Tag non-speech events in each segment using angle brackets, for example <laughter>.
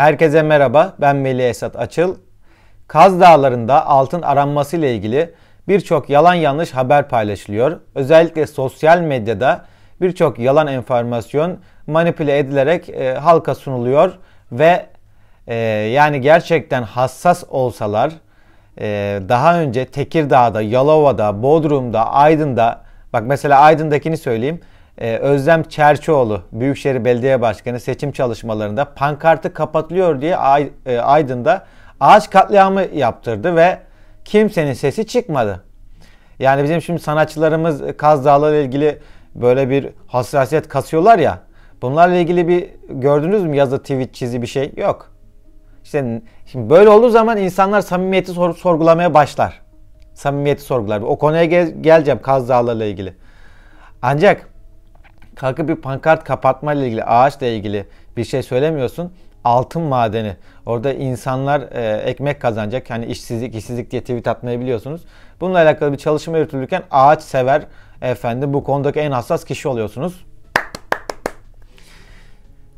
Herkese merhaba, ben Melih Esat Açıl. Kaz Dağları'nda altın aranması ile ilgili birçok yalan yanlış haber paylaşılıyor. Özellikle sosyal medyada birçok yalan enformasyon manipüle edilerek e, halka sunuluyor ve e, yani gerçekten hassas olsalar e, daha önce Tekirdağ'da, Yalova'da, Bodrum'da, Aydın'da bak mesela Aydın'dakini söyleyeyim. Ee, Özlem Çerçoğlu Büyükşehir Belediye Başkanı seçim çalışmalarında pankartı kapatılıyor diye e, Aydın'da ağaç katliamı yaptırdı ve kimsenin sesi çıkmadı. Yani bizim şimdi sanatçılarımız Kaz Dağları ile ilgili böyle bir hassasiyet kasıyorlar ya. Bunlarla ilgili bir gördünüz mü yazı, tweet, çizi bir şey? Yok. İşte şimdi böyle olduğu zaman insanlar samimiyeti sor, sorgulamaya başlar. Samimiyeti sorgular. O konuya gel, geleceğim Kaz Dağları ile ilgili. Ancak kalkıp bir pankart kapatma ile ilgili, ağaçla ilgili bir şey söylemiyorsun. Altın madeni. Orada insanlar e, ekmek kazanacak. Yani işsizlik, işsizlik diye tweet biliyorsunuz. Bununla alakalı bir çalışma yürütülürken ağaç sever efendim bu konudaki en hassas kişi oluyorsunuz.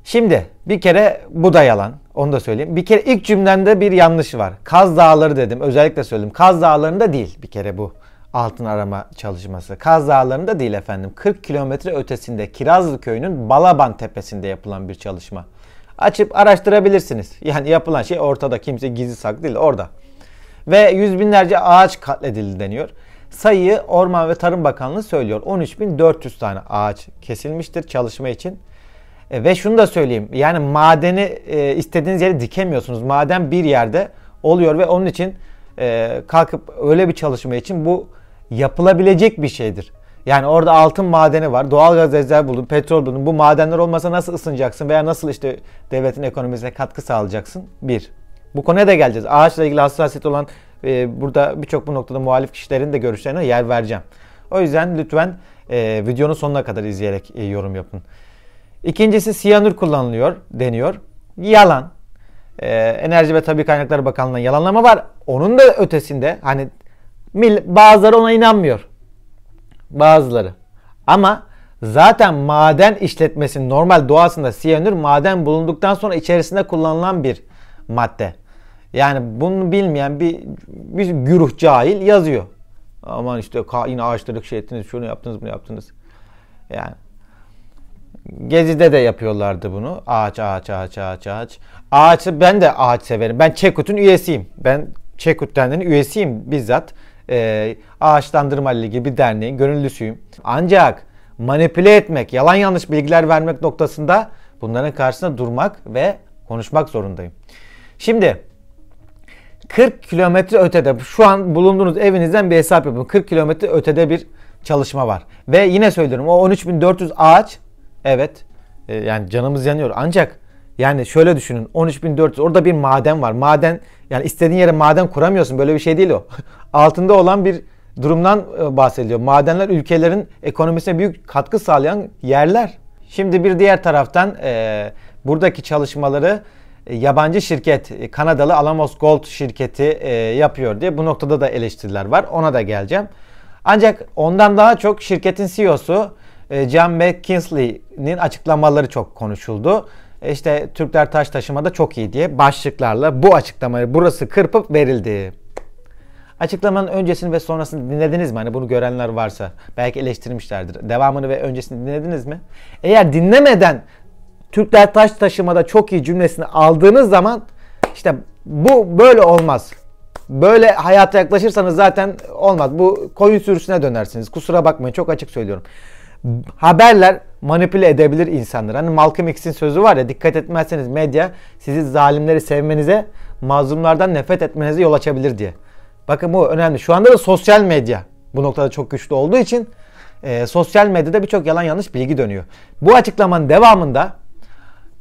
Şimdi bir kere bu da yalan. Onu da söyleyeyim. Bir kere ilk cümlemde bir yanlış var. Kaz Dağları dedim. Özellikle söyledim. Kaz Dağları'nda değil bir kere bu altın arama çalışması. Kaz Dağları'nda değil efendim. 40 kilometre ötesinde Kirazlı Köyü'nün Balaban Tepesi'nde yapılan bir çalışma. Açıp araştırabilirsiniz. Yani yapılan şey ortada. Kimse gizli saklı değil orada. Ve yüz binlerce ağaç katledildi deniyor. Sayıyı Orman ve Tarım Bakanlığı söylüyor. 13.400 tane ağaç kesilmiştir çalışma için. E, ve şunu da söyleyeyim. Yani madeni e, istediğiniz yere dikemiyorsunuz. Maden bir yerde oluyor ve onun için e, kalkıp öyle bir çalışma için bu yapılabilecek bir şeydir. Yani orada altın madeni var, doğal gaz rezervi buldun, petrol buldun. Bu madenler olmasa nasıl ısınacaksın veya nasıl işte devletin ekonomisine katkı sağlayacaksın? Bir. Bu konuya da geleceğiz. Ağaçla ilgili hassasiyet olan e, burada birçok bu noktada muhalif kişilerin de görüşlerine yer vereceğim. O yüzden lütfen e, videonun sonuna kadar izleyerek e, yorum yapın. İkincisi siyanür kullanılıyor deniyor. Yalan. E, Enerji ve Tabi Kaynakları Bakanlığı'nın yalanlama var. Onun da ötesinde hani Mil Bazıları ona inanmıyor. Bazıları. Ama zaten maden işletmesinin normal doğasında siyanür maden bulunduktan sonra içerisinde kullanılan bir madde. Yani bunu bilmeyen bir, bir güruh cahil yazıyor. Aman işte yine ağaçtırık şey ettiniz, şunu yaptınız, bunu yaptınız. Yani Gezi'de de yapıyorlardı bunu. Ağaç, ağaç, ağaç, ağaç, ağaç. Ağaç ben de ağaç severim. Ben Çekut'un üyesiyim. Ben Çekut denen üyesiyim bizzat e, Ağaçlandırma Ligi bir derneğin gönüllüsüyüm. Ancak manipüle etmek, yalan yanlış bilgiler vermek noktasında bunların karşısında durmak ve konuşmak zorundayım. Şimdi 40 kilometre ötede şu an bulunduğunuz evinizden bir hesap yapın. 40 kilometre ötede bir çalışma var. Ve yine söylüyorum o 13.400 ağaç evet e, yani canımız yanıyor ancak yani şöyle düşünün 13.400 orada bir maden var. Maden yani istediğin yere maden kuramıyorsun böyle bir şey değil o. <laughs> Altında olan bir durumdan e, bahsediliyor. Madenler ülkelerin ekonomisine büyük katkı sağlayan yerler. Şimdi bir diğer taraftan e, buradaki çalışmaları e, yabancı şirket e, Kanadalı Alamos Gold şirketi e, yapıyor diye bu noktada da eleştiriler var. Ona da geleceğim. Ancak ondan daha çok şirketin CEO'su e, John McKinsley'nin açıklamaları çok konuşuldu. E işte Türkler taş taşımada çok iyi diye başlıklarla bu açıklamayı burası kırpıp verildi. Açıklamanın öncesini ve sonrasını dinlediniz mi? Hani bunu görenler varsa belki eleştirmişlerdir. Devamını ve öncesini dinlediniz mi? Eğer dinlemeden Türkler taş taşımada çok iyi cümlesini aldığınız zaman işte bu böyle olmaz. Böyle hayata yaklaşırsanız zaten olmaz. Bu koyun sürüsüne dönersiniz. Kusura bakmayın çok açık söylüyorum. Haberler manipüle edebilir insanlar. Hani Malcolm X'in sözü var ya dikkat etmezseniz medya sizi zalimleri sevmenize, mazlumlardan nefret etmenize yol açabilir diye. Bakın bu önemli. Şu anda da sosyal medya bu noktada çok güçlü olduğu için e, sosyal medyada birçok yalan yanlış bilgi dönüyor. Bu açıklamanın devamında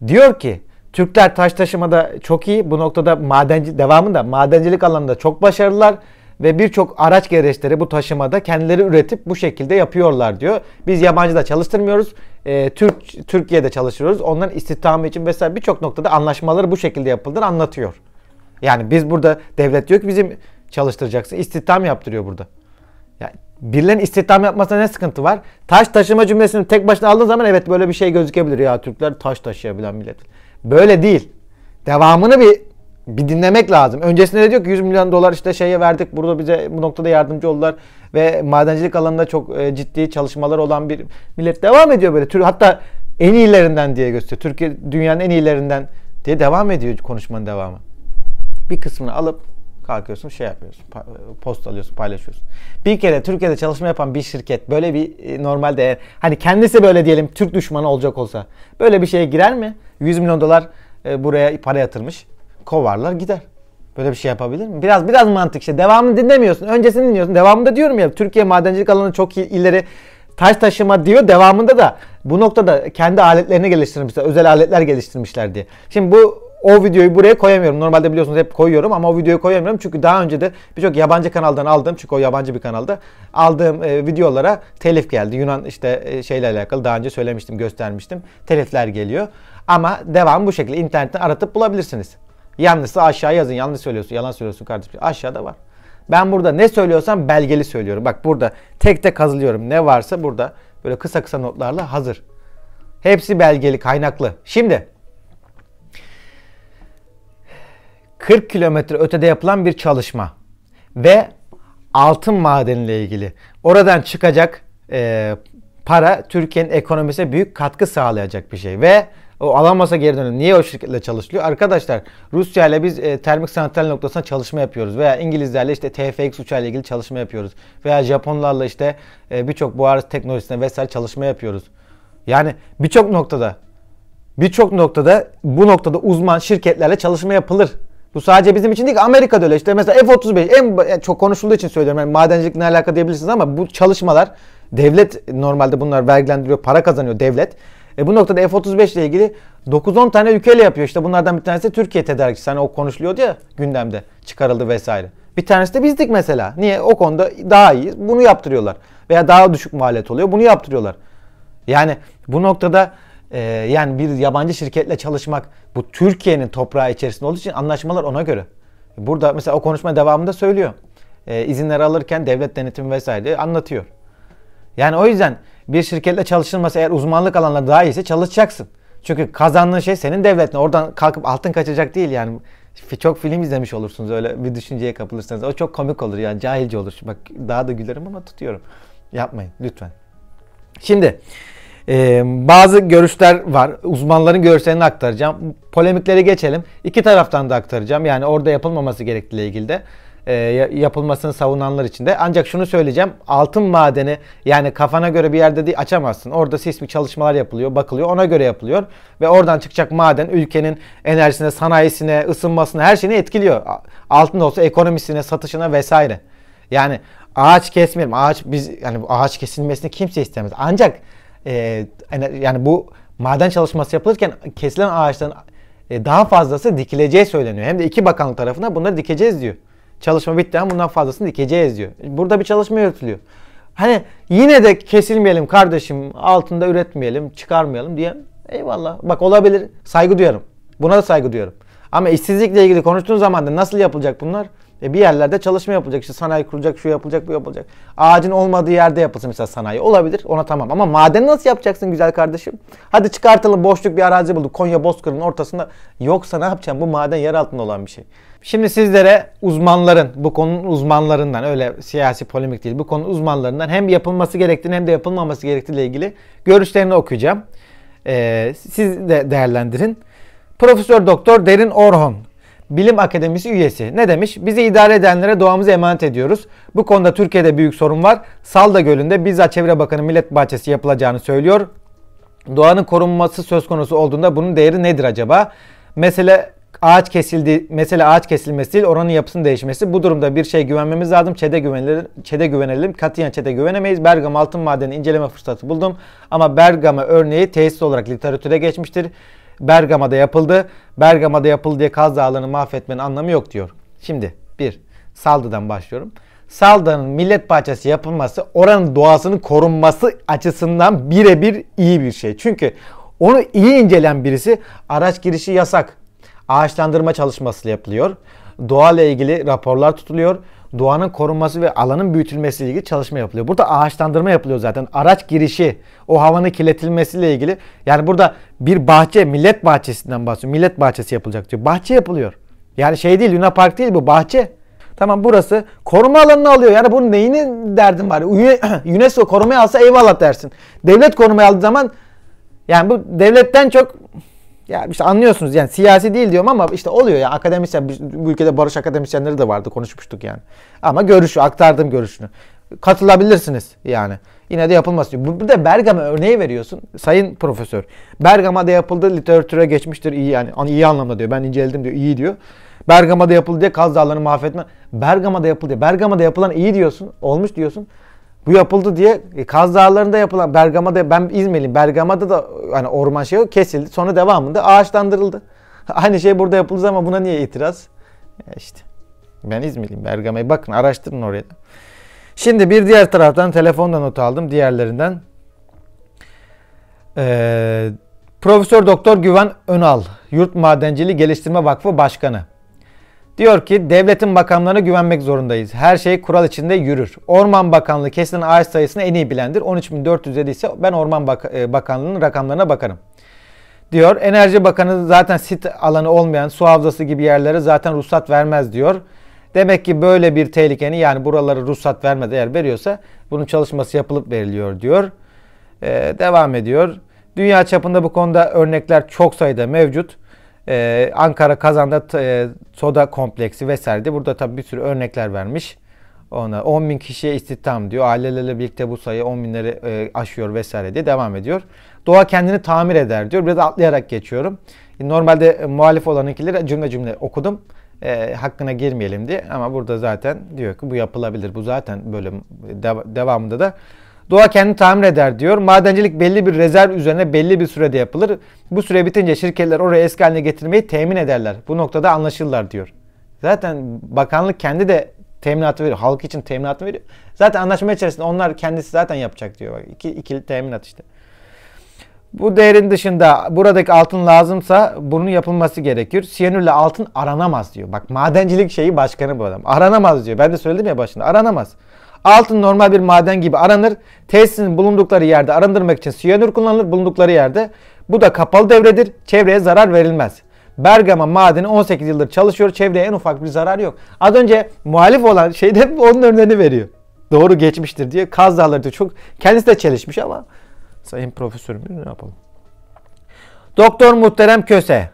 diyor ki Türkler taş taşımada çok iyi. Bu noktada madenci devamında madencilik alanında çok başarılılar ve birçok araç gereçleri bu taşımada kendileri üretip bu şekilde yapıyorlar diyor. Biz yabancı da çalıştırmıyoruz. E, Türk Türkiye'de çalışıyoruz. Onların istihdamı için vesaire birçok noktada anlaşmaları bu şekilde yapıldığını anlatıyor. Yani biz burada devlet diyor ki bizim çalıştıracaksın. İstihdam yaptırıyor burada. Yani birilerinin istihdam yapmasına ne sıkıntı var? Taş taşıma cümlesini tek başına aldığın zaman evet böyle bir şey gözükebilir. Ya Türkler taş taşıyabilen millet. Böyle değil. Devamını bir bir dinlemek lazım. Öncesinde de diyor ki 100 milyon dolar işte şeye verdik. Burada bize bu noktada yardımcı oldular. Ve madencilik alanında çok e, ciddi çalışmalar olan bir millet devam ediyor böyle. Hatta en iyilerinden diye gösteriyor. Türkiye dünyanın en iyilerinden diye devam ediyor konuşmanın devamı. Bir kısmını alıp kalkıyorsun şey yapıyorsun e, post alıyorsun paylaşıyorsun. Bir kere Türkiye'de çalışma yapan bir şirket böyle bir e, normal değer hani kendisi böyle diyelim Türk düşmanı olacak olsa böyle bir şeye girer mi? 100 milyon dolar buraya para yatırmış kovarlar gider. Böyle bir şey yapabilir mi? Biraz biraz mantık işte. Devamını dinlemiyorsun. Öncesini dinliyorsun. Devamında diyorum ya Türkiye madencilik alanı çok ileri taş taşıma diyor. Devamında da bu noktada kendi aletlerini geliştirmişler. Özel aletler geliştirmişler diye. Şimdi bu o videoyu buraya koyamıyorum. Normalde biliyorsunuz hep koyuyorum ama o videoyu koyamıyorum. Çünkü daha önce de birçok yabancı kanaldan aldım çünkü o yabancı bir kanalda aldığım e, videolara telif geldi. Yunan işte e, şeyle alakalı daha önce söylemiştim, göstermiştim. Telifler geliyor. Ama devam bu şekilde internette aratıp bulabilirsiniz. Yanlışsa aşağı yazın. Yanlış söylüyorsun. Yalan söylüyorsun kardeşim. Aşağıda var. Ben burada ne söylüyorsam belgeli söylüyorum. Bak burada tek tek hazırlıyorum. Ne varsa burada böyle kısa kısa notlarla hazır. Hepsi belgeli, kaynaklı. Şimdi 40 kilometre ötede yapılan bir çalışma ve altın madeniyle ilgili. Oradan çıkacak e, para Türkiye'nin ekonomisine büyük katkı sağlayacak bir şey ve o alamasa geri dönelim. Niye o şirketle çalışılıyor? Arkadaşlar Rusya ile biz e, termik santral noktasına çalışma yapıyoruz. Veya İngilizlerle işte TFX uçağıyla ilgili çalışma yapıyoruz. Veya Japonlarla işte e, birçok buhar teknolojisine vesaire çalışma yapıyoruz. Yani birçok noktada birçok noktada bu noktada uzman şirketlerle çalışma yapılır. Bu sadece bizim için değil ki Amerika'da öyle işte mesela F-35 en çok konuşulduğu için söylüyorum. Yani madencilik ne alaka diyebilirsiniz ama bu çalışmalar devlet normalde bunlar vergilendiriyor, para kazanıyor devlet. E bu noktada F-35 ile ilgili 9-10 tane ülkeyle yapıyor. İşte bunlardan bir tanesi Türkiye tedarikçisi. Hani o konuşuluyordu ya gündemde çıkarıldı vesaire. Bir tanesi de bizdik mesela. Niye? O konuda daha iyi. Bunu yaptırıyorlar. Veya daha düşük maliyet oluyor. Bunu yaptırıyorlar. Yani bu noktada e, yani bir yabancı şirketle çalışmak bu Türkiye'nin toprağı içerisinde olduğu için anlaşmalar ona göre. Burada mesela o konuşma devamında söylüyor. E, izinler alırken devlet denetimi vesaire anlatıyor. Yani o yüzden bir şirkette çalışılması eğer uzmanlık alanına daha iyiyse çalışacaksın. Çünkü kazandığın şey senin devletin Oradan kalkıp altın kaçacak değil yani. Çok film izlemiş olursunuz öyle bir düşünceye kapılırsanız. O çok komik olur yani cahilce olur. Bak daha da gülerim ama tutuyorum. Yapmayın lütfen. Şimdi e, bazı görüşler var. Uzmanların görüşlerini aktaracağım. polemikleri geçelim. İki taraftan da aktaracağım. Yani orada yapılmaması gerektiğiyle ilgili de e, yapılmasını savunanlar için de. Ancak şunu söyleyeceğim. Altın madeni yani kafana göre bir yerde değil açamazsın. Orada sismik çalışmalar yapılıyor, bakılıyor. Ona göre yapılıyor. Ve oradan çıkacak maden ülkenin enerjisine, sanayisine, ısınmasına her şeyini etkiliyor. Altın olsa ekonomisine, satışına vesaire. Yani ağaç kesmeyelim. Ağaç biz yani ağaç kesilmesini kimse istemez. Ancak e, yani bu maden çalışması yapılırken kesilen ağaçların e, daha fazlası dikileceği söyleniyor. Hem de iki bakanlık tarafından bunları dikeceğiz diyor. Çalışma bitti ama bundan fazlasını dikeceğiz diyor. Burada bir çalışma yürütülüyor. Hani yine de kesilmeyelim kardeşim, altında üretmeyelim, çıkarmayalım diye. Eyvallah. Bak olabilir. Saygı duyarım. Buna da saygı duyarım. Ama işsizlikle ilgili konuştuğun zaman da nasıl yapılacak bunlar? E bir yerlerde çalışma yapılacak. İşte sanayi kurulacak, şu yapılacak, bu yapılacak. Ağacın olmadığı yerde yapılsın mesela sanayi. Olabilir. Ona tamam. Ama madeni nasıl yapacaksın güzel kardeşim? Hadi çıkartalım boşluk bir arazi bulduk. Konya Bozkır'ın ortasında. Yoksa ne yapacaksın? Bu maden yer altında olan bir şey. Şimdi sizlere uzmanların, bu konunun uzmanlarından öyle siyasi polemik değil. Bu konunun uzmanlarından hem yapılması gerektiğini hem de yapılmaması gerektiğiyle ilgili görüşlerini okuyacağım. Ee, siz de değerlendirin. Profesör Doktor Derin Orhon Bilim Akademisi üyesi. Ne demiş? Bizi idare edenlere doğamızı emanet ediyoruz. Bu konuda Türkiye'de büyük sorun var. Salda Gölü'nde bizzat Çevre Bakanı millet bahçesi yapılacağını söylüyor. Doğanın korunması söz konusu olduğunda bunun değeri nedir acaba? Mesele ağaç kesildi, mesele ağaç kesilmesi değil oranın yapısının değişmesi. Bu durumda bir şey güvenmemiz lazım. ÇED'e güvenelim, ÇED'e güvenelim. Katiyen ÇED'e güvenemeyiz. Bergama altın madeni inceleme fırsatı buldum. Ama Bergama örneği tesis olarak literatüre geçmiştir. Bergama'da yapıldı. Bergama'da yapıldı diye Kaz Dağları'nı mahvetmenin anlamı yok diyor. Şimdi bir Salda'dan başlıyorum. Salda'nın millet bahçesi yapılması oranın doğasının korunması açısından birebir iyi bir şey. Çünkü onu iyi incelen birisi araç girişi yasak. Ağaçlandırma çalışması yapılıyor. Doğayla ilgili raporlar tutuluyor doğanın korunması ve alanın büyütülmesiyle ilgili çalışma yapılıyor. Burada ağaçlandırma yapılıyor zaten. Araç girişi, o havanın kirletilmesiyle ilgili. Yani burada bir bahçe, millet bahçesinden bahsediyor. Millet bahçesi yapılacak diyor. Bahçe yapılıyor. Yani şey değil, Luna Park değil bu bahçe. Tamam burası koruma alanını alıyor. Yani bunun neyini derdin var? <clears throat> UNESCO korumaya alsa eyvallah dersin. Devlet korumaya aldığı zaman yani bu devletten çok ya işte anlıyorsunuz yani siyasi değil diyorum ama işte oluyor ya akademisyen bu ülkede barış akademisyenleri de vardı konuşmuştuk yani. Ama görüşü aktardım görüşünü. Katılabilirsiniz yani. Yine de yapılmaz. diyor. Bu da Bergama örneği veriyorsun sayın profesör. Bergama'da yapıldı literatüre geçmiştir iyi yani iyi anlamda diyor. Ben inceledim diyor iyi diyor. Bergama'da yapıldı diye Kaz Dağları'nı mahvetme. Bergama'da yapıldı. Bergama'da yapılan iyi diyorsun. Olmuş diyorsun. Bu yapıldı diye e, Kaz Dağları'nda yapılan Bergama'da ben İzmirliyim. Bergama'da da hani orman şeyi kesildi. Sonra devamında ağaçlandırıldı. <laughs> Aynı şey burada yapıldı ama buna niye itiraz? İşte ben İzmirliyim. Bergama'yı bakın araştırın oraya Şimdi bir diğer taraftan telefonda not aldım diğerlerinden. Ee, Profesör Doktor Güven Önal, Yurt Madenciliği Geliştirme Vakfı Başkanı. Diyor ki devletin makamlarına güvenmek zorundayız. Her şey kural içinde yürür. Orman Bakanlığı kesilen ağaç sayısını en iyi bilendir. 13.407 ise ben Orman Bak e, Bakanlığı'nın rakamlarına bakarım. Diyor Enerji Bakanı zaten sit alanı olmayan su havzası gibi yerlere zaten ruhsat vermez diyor. Demek ki böyle bir tehlikeni yani buralara ruhsat vermez eğer veriyorsa bunun çalışması yapılıp veriliyor diyor. Ee, devam ediyor. Dünya çapında bu konuda örnekler çok sayıda mevcut. Ee, Ankara Kazan'da e, soda kompleksi vesaire de burada tabii bir sürü örnekler vermiş. Ona 10 bin kişiye istihdam diyor. Ailelerle birlikte bu sayı 10 binleri e, aşıyor vesaire diye devam ediyor. Doğa kendini tamir eder diyor. Biraz atlayarak geçiyorum. Normalde e, muhalif olanınkileri cümle cümle okudum. E, hakkına girmeyelim diye ama burada zaten diyor ki bu yapılabilir. Bu zaten bölüm dev, devamında da Doğa kendi tamir eder diyor. Madencilik belli bir rezerv üzerine belli bir sürede yapılır. Bu süre bitince şirketler oraya eski haline getirmeyi temin ederler. Bu noktada anlaşırlar diyor. Zaten bakanlık kendi de teminatı veriyor. Halk için teminatı veriyor. Zaten anlaşma içerisinde onlar kendisi zaten yapacak diyor. İki, ikili teminat işte. Bu değerin dışında buradaki altın lazımsa bunun yapılması gerekir. Siyanürle altın aranamaz diyor. Bak madencilik şeyi başkanı bu adam. Aranamaz diyor. Ben de söyledim ya başında. Aranamaz. Altın normal bir maden gibi aranır. Tesisin bulundukları yerde arındırmak için siyanür kullanılır bulundukları yerde. Bu da kapalı devredir. Çevreye zarar verilmez. Bergama madeni 18 yıldır çalışıyor. Çevreye en ufak bir zarar yok. Az önce muhalif olan şeyde <laughs> onun örneğini veriyor. Doğru geçmiştir diye. Kaz Dağları diyor. Çok kendisi de çelişmiş ama sayın profesörümüz ne yapalım? Doktor Muhterem Köse.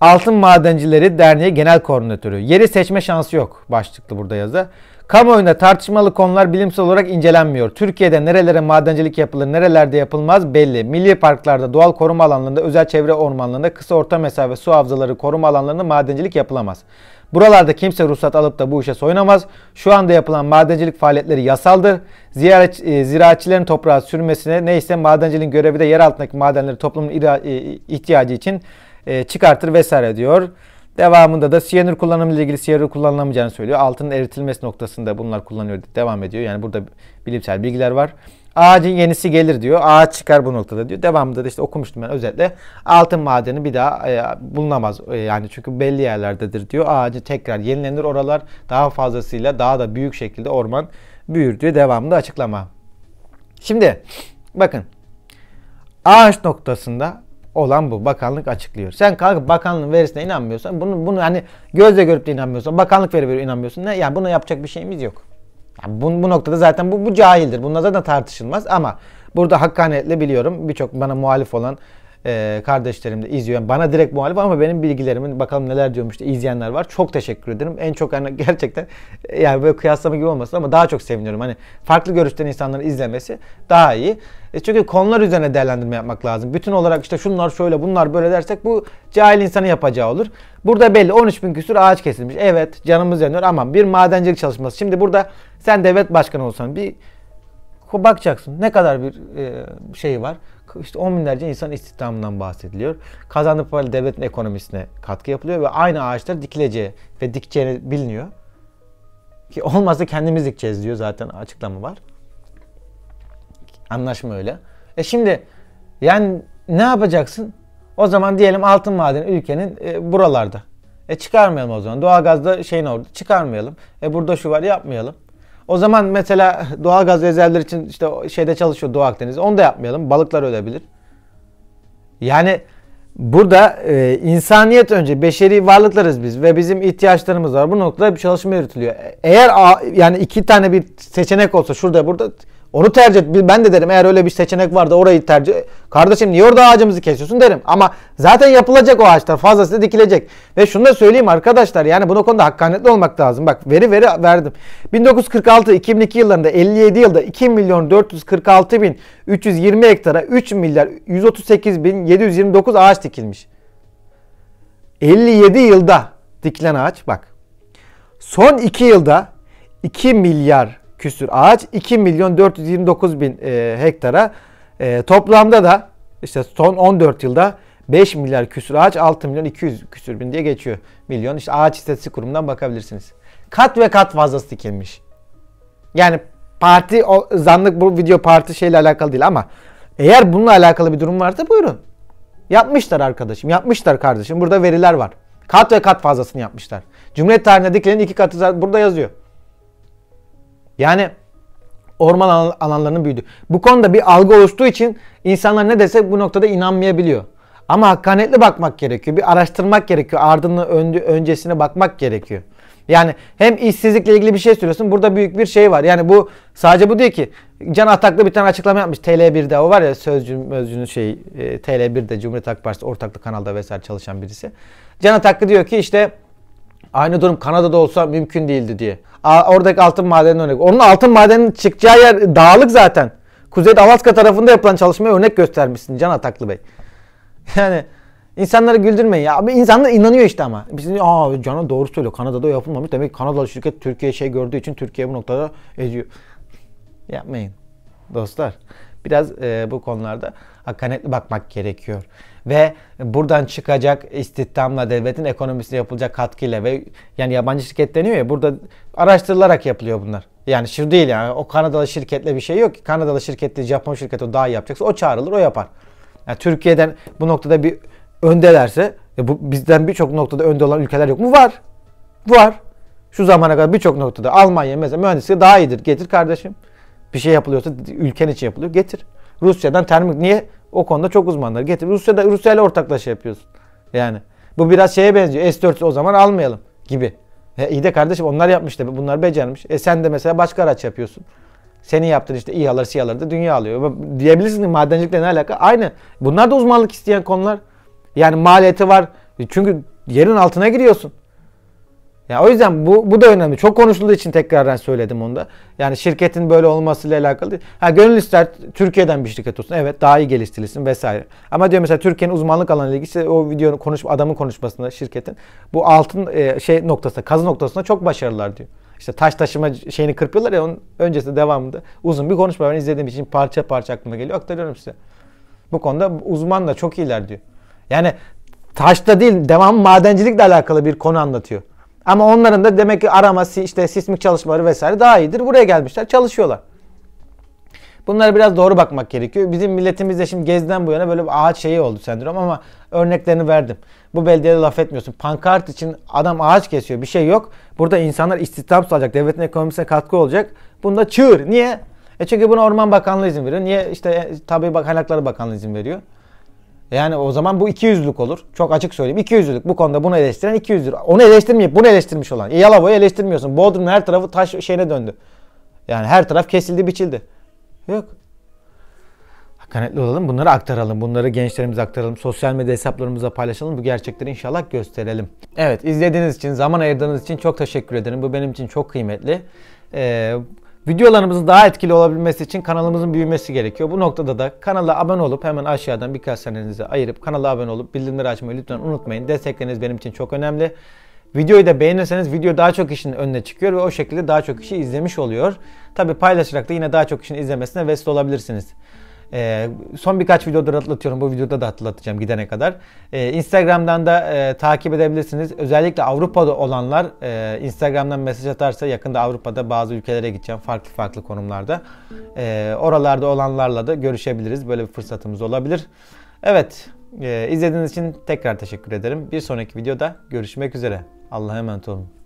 Altın Madencileri Derneği Genel Koordinatörü. Yeri seçme şansı yok başlıklı burada yazı. Kamuoyunda tartışmalı konular bilimsel olarak incelenmiyor. Türkiye'de nerelere madencilik yapılır, nerelerde yapılmaz belli. Milli parklarda, doğal koruma alanlarında, özel çevre ormanlarında, kısa orta mesafe su havzaları koruma alanlarında madencilik yapılamaz. Buralarda kimse ruhsat alıp da bu işe soyunamaz. Şu anda yapılan madencilik faaliyetleri yasaldır. Ziyaret, e, ziraatçilerin toprağa sürmesine neyse madenciliğin görevi de yer altındaki madenleri toplumun e, ihtiyacı için e, çıkartır vesaire diyor. Devamında da siyanür kullanımı ile ilgili siyanür kullanılamayacağını söylüyor. Altının eritilmesi noktasında bunlar kullanıyor. Devam ediyor. Yani burada bilimsel bilgiler var. Ağacın yenisi gelir diyor. Ağaç çıkar bu noktada diyor. Devamında da işte okumuştum ben özetle. Altın madeni bir daha e, bulunamaz. E, yani çünkü belli yerlerdedir diyor. Ağacı tekrar yenilenir oralar. Daha fazlasıyla daha da büyük şekilde orman büyür diyor. Devamında açıklama. Şimdi bakın. Ağaç noktasında olan bu. Bakanlık açıklıyor. Sen kalkıp bakanlığın verisine inanmıyorsan bunu bunu hani gözle görüp de inanmıyorsan bakanlık veri veriyor inanmıyorsun. Ne? Yani buna yapacak bir şeyimiz yok. Yani bu, bu noktada zaten bu, bu cahildir. Bunlar zaten tartışılmaz ama burada hakkaniyetle biliyorum birçok bana muhalif olan e, kardeşlerim de izliyor. Bana direkt muhalif ama benim bilgilerimin bakalım neler diyormuş da izleyenler var. Çok teşekkür ederim. En çok hani <laughs> gerçekten e, yani böyle kıyaslama gibi olmasın ama daha çok seviniyorum. Hani farklı görüşten insanların izlemesi daha iyi. E çünkü konular üzerine değerlendirme yapmak lazım. Bütün olarak işte şunlar şöyle bunlar böyle dersek bu cahil insanı yapacağı olur. Burada belli 13 bin küsur ağaç kesilmiş. Evet canımız yanıyor ama bir madencilik çalışması. Şimdi burada sen devlet başkanı olsan bir bakacaksın ne kadar bir e, şey var. İşte on binlerce insan istihdamından bahsediliyor. Kazandığı parayla devletin ekonomisine katkı yapılıyor ve aynı ağaçlar dikileceği ve dikeceğini biliniyor. Ki <laughs> olmazsa kendimiz dikeceğiz diyor zaten açıklama var. Anlaşma öyle. E şimdi yani ne yapacaksın? O zaman diyelim altın madeni ülkenin e, buralarda. E çıkarmayalım o zaman. Doğalgazda şeyin orada çıkarmayalım. E burada şu var yapmayalım. O zaman mesela doğal gaz rezervleri için işte şeyde çalışıyor Doğu Akdeniz. Onu da yapmayalım. Balıklar ölebilir. Yani burada e, insaniyet önce beşeri varlıklarız biz ve bizim ihtiyaçlarımız var. Bu noktada bir çalışma yürütülüyor. Eğer yani iki tane bir seçenek olsa şurada burada onu tercih et. Ben de derim eğer öyle bir seçenek var orayı tercih Kardeşim niye orada ağacımızı kesiyorsun derim. Ama zaten yapılacak o ağaçlar. Fazlası dikilecek. Ve şunu da söyleyeyim arkadaşlar. Yani bu konuda hakkaniyetli olmak lazım. Bak veri veri verdim. 1946-2002 yıllarında 57 yılda 2 milyon 446 bin 320 hektara 3 milyar 138 bin 729 ağaç dikilmiş. 57 yılda dikilen ağaç bak. Son 2 yılda 2 milyar küsür ağaç 2 milyon 429 bin e, hektara e, toplamda da işte son 14 yılda 5 milyar küsür ağaç 6 milyon 200 küsür bin diye geçiyor. Milyon işte ağaç istatistik kurumundan bakabilirsiniz. Kat ve kat fazlası dikilmiş. Yani parti o, zanlık bu video parti şeyle alakalı değil ama eğer bununla alakalı bir durum varsa buyurun. Yapmışlar arkadaşım, yapmışlar kardeşim. Burada veriler var. Kat ve kat fazlasını yapmışlar. Cumhuriyet tarihinde dikilenin iki katı burada yazıyor. Yani orman alanlarının büyüdü. Bu konuda bir algı oluştuğu için insanlar ne dese bu noktada inanmayabiliyor. Ama hakkaniyetli bakmak gerekiyor. Bir araştırmak gerekiyor. Ardını öncesine bakmak gerekiyor. Yani hem işsizlikle ilgili bir şey söylüyorsun. Burada büyük bir şey var. Yani bu sadece bu değil ki. Can Ataklı bir tane açıklama yapmış. TL1'de o var ya Sözcü'nün sözcüğünün şey e, TL1'de Cumhuriyet Halk Partisi ortaklı kanalda vesaire çalışan birisi. Can Ataklı diyor ki işte Aynı durum Kanada'da olsa mümkün değildi diye. oradaki altın madeni örnek. Onun altın madeninin çıkacağı yer dağlık zaten. Kuzey Alaska tarafında yapılan çalışmaya örnek göstermişsin Can Ataklı Bey. <laughs> Yani insanları güldürmeyin ya. İnsanlar inanıyor işte ama. Biz aa Can'a doğru söylüyor. Kanada'da yapılmamış. Demek ki Kanadalı şirket Türkiye şey gördüğü için Türkiye bu noktada ediyor. Yapmayın dostlar. Biraz e, bu konularda hakkaniyetli bakmak gerekiyor. Ve buradan çıkacak istihdamla devletin ekonomisine yapılacak katkıyla ve yani yabancı şirket deniyor ya burada araştırılarak yapılıyor bunlar. Yani şu değil yani o Kanadalı şirketle bir şey yok ki. Kanadalı şirketli Japon şirketi o daha iyi yapacaksa o çağrılır o yapar. Yani Türkiye'den bu noktada bir öndelerse e bu bizden birçok noktada önde olan ülkeler yok mu? Var. Var. Şu zamana kadar birçok noktada Almanya mesela mühendisliği daha iyidir. Getir kardeşim bir şey yapılıyorsa ülken için yapılıyor. Getir. Rusya'dan termik niye o konuda çok uzmanlar. Getir. Rusya'da Rusya ile ortaklaşa yapıyorsun. Yani bu biraz şeye benziyor. S400 o zaman almayalım gibi. E, iyi de kardeşim onlar yapmış da bunlar becermiş. E sen de mesela başka araç yapıyorsun. Senin yaptığın işte iyi İHA'lar, SİHA'lar şey da dünya alıyor. Diyebilirsin madencilikle ne alaka? Aynı. Bunlar da uzmanlık isteyen konular. Yani maliyeti var. E, çünkü yerin altına giriyorsun. Yani o yüzden bu, bu da önemli. Çok konuşulduğu için tekrardan söyledim onu da. Yani şirketin böyle olmasıyla alakalı değil. Ha, gönül ister Türkiye'den bir şirket olsun. Evet daha iyi geliştirilsin vesaire. Ama diyor mesela Türkiye'nin uzmanlık alanıyla ilgili işte o videonun konuş, adamın konuşmasında şirketin bu altın e, şey noktasında kazı noktasında çok başarılılar diyor. İşte taş taşıma şeyini kırpıyorlar ya onun öncesinde devamında uzun bir konuşma ben izlediğim için parça parça aklıma geliyor aktarıyorum size. Bu konuda uzman da çok iyiler diyor. Yani taşta değil devam madencilikle alakalı bir konu anlatıyor. Ama onların da demek ki araması işte sismik çalışmaları vesaire daha iyidir. Buraya gelmişler çalışıyorlar. Bunlara biraz doğru bakmak gerekiyor. Bizim milletimizde şimdi gezden bu yana böyle bir ağaç şeyi oldu sendrom ama örneklerini verdim. Bu beldiyede laf etmiyorsun. Pankart için adam ağaç kesiyor. Bir şey yok. Burada insanlar istihdam sağlayacak. Devletin ekonomisine katkı olacak. Bunda çığır. Niye? E çünkü buna Orman Bakanlığı izin veriyor. Niye? işte e, Tabi Kaynakları Bakanlığı izin veriyor. E yani o zaman bu iki yüzlük olur. Çok açık söyleyeyim. İki yüzlük. Bu konuda bunu eleştiren iki yüzlük. Onu eleştirmeyip bunu eleştirmiş olan. E, Yalova'yı eleştirmiyorsun. Bodrum'un her tarafı taş şeyine döndü. Yani her taraf kesildi biçildi. Yok. Kanetli olalım. Bunları aktaralım. Bunları gençlerimize aktaralım. Sosyal medya hesaplarımıza paylaşalım. Bu gerçekleri inşallah gösterelim. Evet izlediğiniz için, zaman ayırdığınız için çok teşekkür ederim. Bu benim için çok kıymetli. Ee, Videolarımızın daha etkili olabilmesi için kanalımızın büyümesi gerekiyor. Bu noktada da kanala abone olup hemen aşağıdan birkaç senenizi ayırıp kanala abone olup bildirimleri açmayı lütfen unutmayın. Destekleriniz benim için çok önemli. Videoyu da beğenirseniz video daha çok kişinin önüne çıkıyor ve o şekilde daha çok kişi izlemiş oluyor. Tabi paylaşarak da yine daha çok kişinin izlemesine vesile olabilirsiniz. E, son birkaç videodur hatırlatıyorum. Bu videoda da hatırlatacağım gidene kadar. E, Instagram'dan da e, takip edebilirsiniz. Özellikle Avrupa'da olanlar e, Instagram'dan mesaj atarsa yakında Avrupa'da bazı ülkelere gideceğim. Farklı farklı konumlarda. E, oralarda olanlarla da görüşebiliriz. Böyle bir fırsatımız olabilir. Evet. E, izlediğiniz için tekrar teşekkür ederim. Bir sonraki videoda görüşmek üzere. Allah'a emanet olun.